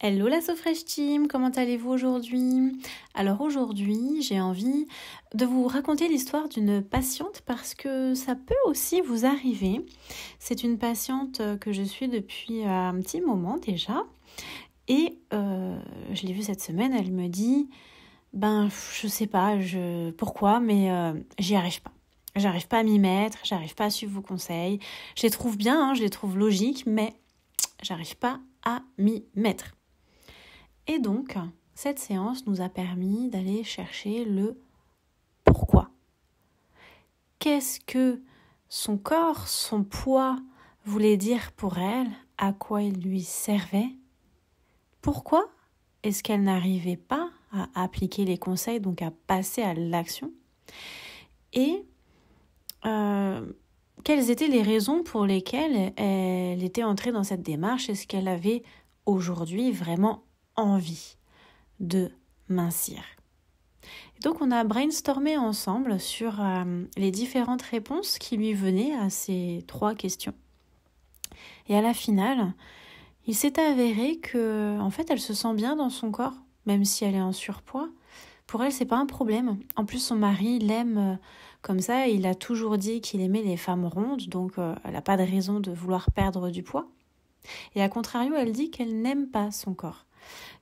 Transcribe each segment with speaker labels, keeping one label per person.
Speaker 1: Hello la SoFresh Team, comment allez-vous aujourd'hui Alors aujourd'hui, j'ai envie de vous raconter l'histoire d'une patiente parce que ça peut aussi vous arriver. C'est une patiente euh, que je suis depuis euh, un petit moment déjà et euh, je l'ai vue cette semaine, elle me dit ben je sais pas je, pourquoi mais j'y arrive pas. J'arrive pas à m'y mettre, j'arrive pas à suivre vos conseils. Je les trouve bien, hein, je les trouve logiques, mais j'arrive pas à m'y mettre. Et donc, cette séance nous a permis d'aller chercher le pourquoi. Qu'est-ce que son corps, son poids voulait dire pour elle, à quoi il lui servait Pourquoi est-ce qu'elle n'arrivait pas à appliquer les conseils, donc à passer à l'action Et euh, quelles étaient les raisons pour lesquelles elle était entrée dans cette démarche Est-ce qu'elle avait aujourd'hui vraiment envie de mincir. Et donc on a brainstormé ensemble sur euh, les différentes réponses qui lui venaient à ces trois questions. Et à la finale, il s'est avéré que en fait elle se sent bien dans son corps, même si elle est en surpoids. Pour elle, c'est pas un problème. En plus, son mari l'aime euh, comme ça. Il a toujours dit qu'il aimait les femmes rondes, donc euh, elle n'a pas de raison de vouloir perdre du poids. Et à contrario, elle dit qu'elle n'aime pas son corps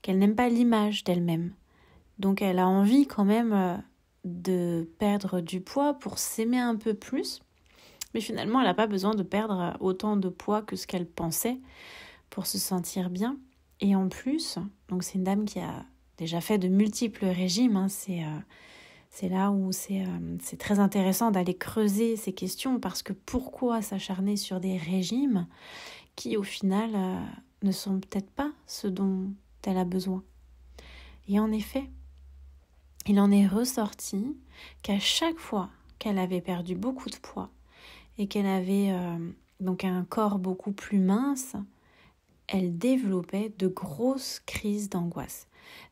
Speaker 1: qu'elle n'aime pas l'image d'elle-même. Donc elle a envie quand même euh, de perdre du poids pour s'aimer un peu plus. Mais finalement, elle n'a pas besoin de perdre autant de poids que ce qu'elle pensait pour se sentir bien. Et en plus, donc c'est une dame qui a déjà fait de multiples régimes. Hein, euh, c'est là où euh, c'est très intéressant d'aller creuser ces questions parce que pourquoi s'acharner sur des régimes qui au final ne sont peut-être pas ceux dont elle a besoin. Et en effet, il en est ressorti qu'à chaque fois qu'elle avait perdu beaucoup de poids et qu'elle avait euh, donc un corps beaucoup plus mince, elle développait de grosses crises d'angoisse.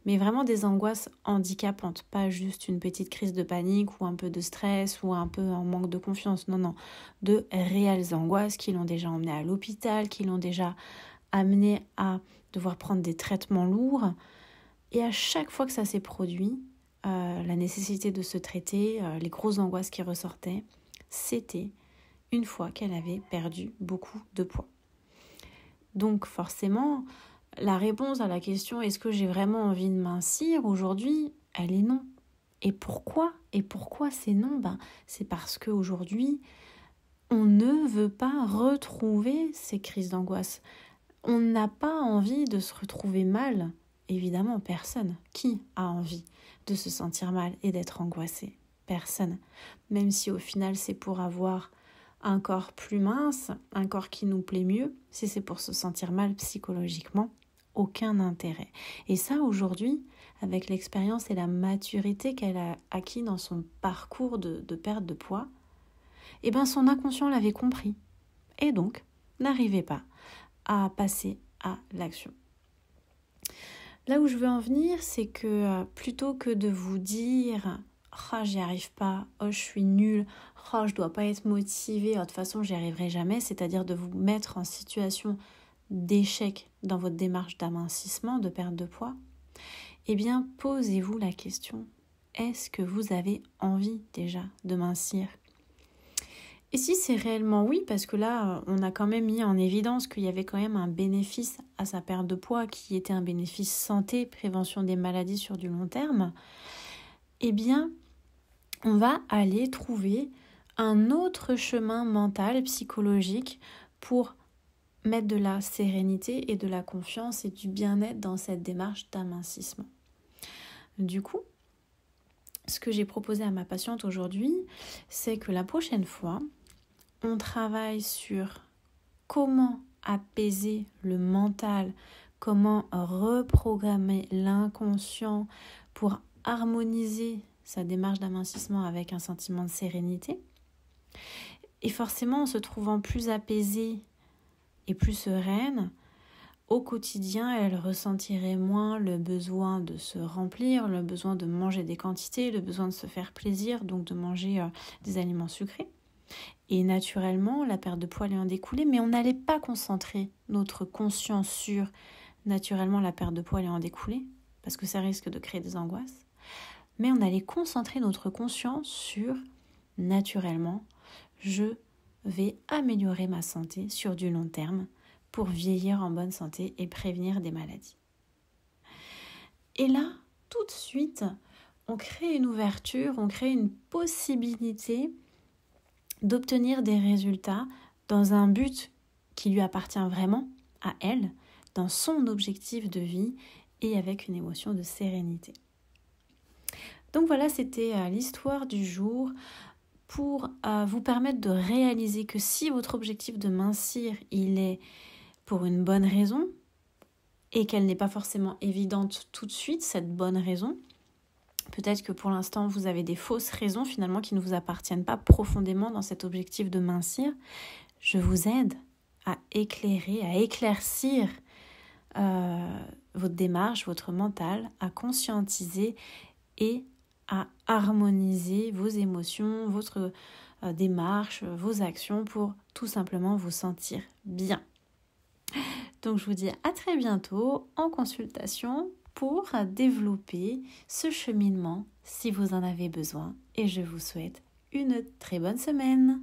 Speaker 1: Mais vraiment des angoisses handicapantes, pas juste une petite crise de panique ou un peu de stress ou un peu en manque de confiance. Non, non, de réelles angoisses qui l'ont déjà emmenée à l'hôpital, qui l'ont déjà amenée à devoir prendre des traitements lourds. Et à chaque fois que ça s'est produit, euh, la nécessité de se traiter, euh, les grosses angoisses qui ressortaient, c'était une fois qu'elle avait perdu beaucoup de poids. Donc forcément, la réponse à la question est-ce que j'ai vraiment envie de mincir aujourd'hui, elle est non. Et pourquoi Et pourquoi c'est non ben, C'est parce qu'aujourd'hui, on ne veut pas retrouver ces crises d'angoisse on n'a pas envie de se retrouver mal. Évidemment, personne. Qui a envie de se sentir mal et d'être angoissé Personne. Même si au final c'est pour avoir un corps plus mince, un corps qui nous plaît mieux, si c'est pour se sentir mal psychologiquement, aucun intérêt. Et ça aujourd'hui, avec l'expérience et la maturité qu'elle a acquis dans son parcours de, perte de poids, eh ben son inconscient l'avait compris. Et donc, n'arrivait pas à passer à l'action. Là où je veux en venir, c'est que euh, plutôt que de vous dire oh, j'y arrive pas, oh, je suis nulle, oh, je dois pas être motivée, autre oh, de toute façon, j'y arriverai jamais, c'est-à-dire de vous mettre en situation d'échec dans votre démarche d'amincissement, de perte de poids, eh bien, posez-vous la question est-ce que vous avez envie déjà de mincir et si c'est réellement oui, parce que là, euh, on a quand même mis en évidence qu'il y avait quand même un bénéfice à sa perte de poids qui était un bénéfice santé, prévention des maladies sur du long terme, eh bien, on va aller trouver un autre chemin mental, psychologique, pour mettre de la sérénité et de la confiance et du bien-être dans cette démarche d'amincissement. Du coup, ce que j'ai proposé à ma patiente aujourd'hui, c'est que la prochaine fois, on travaille sur comment apaiser le mental, comment reprogrammer l'inconscient pour harmoniser sa démarche d'amincissement avec un sentiment de sérénité. Et forcément, en se trouvant plus apaisée et plus sereine, au quotidien, elle ressentirait moins le besoin de se remplir, le besoin de manger des quantités, le besoin de se faire plaisir, donc de manger euh, des aliments sucrés. Et naturellement, la perte de poids est en découler, mais on n'allait pas concentrer notre conscience sur naturellement la perte de poids allait en découler, parce que ça risque de créer des angoisses. Mais on allait concentrer notre conscience sur naturellement, je vais améliorer ma santé sur du long terme pour vieillir en bonne santé et prévenir des maladies. Et là, tout de suite, on crée une ouverture, on crée une possibilité d'obtenir des résultats dans un but qui lui appartient vraiment à elle, dans son objectif de vie et avec une émotion de sérénité. Donc voilà, c'était euh, l'histoire du jour pour euh, vous permettre de réaliser que si votre objectif de mincir, il est pour une bonne raison, et qu'elle n'est pas forcément évidente tout de suite, cette bonne raison, Peut-être que pour l'instant, vous avez des fausses raisons finalement qui ne vous appartiennent pas profondément dans cet objectif de mincir. Je vous aide à éclairer, à éclaircir euh, votre démarche, votre mental, à conscientiser et à harmoniser vos émotions, votre euh, démarche, vos actions pour tout simplement vous sentir bien. Donc je vous dis à très bientôt en consultation pour développer ce cheminement si vous en avez besoin. Et je vous souhaite une très bonne semaine.